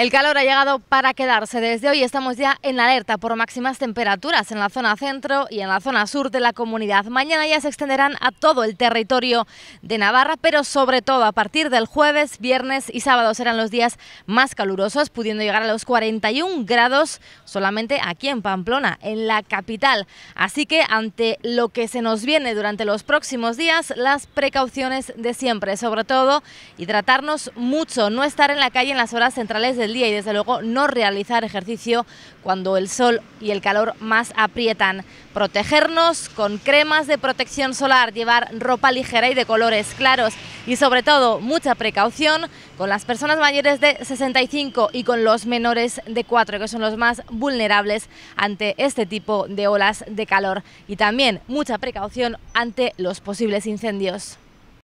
El calor ha llegado para quedarse. Desde hoy estamos ya en alerta por máximas temperaturas en la zona centro y en la zona sur de la comunidad. Mañana ya se extenderán a todo el territorio de Navarra, pero sobre todo a partir del jueves, viernes y sábado serán los días más calurosos, pudiendo llegar a los 41 grados solamente aquí en Pamplona, en la capital. Así que ante lo que se nos viene durante los próximos días, las precauciones de siempre, sobre todo hidratarnos mucho, no estar en la calle en las horas centrales del día y desde luego no realizar ejercicio cuando el sol y el calor más aprietan. Protegernos con cremas de protección solar, llevar ropa ligera y de colores claros y sobre todo mucha precaución con las personas mayores de 65 y con los menores de 4 que son los más vulnerables ante este tipo de olas de calor y también mucha precaución ante los posibles incendios.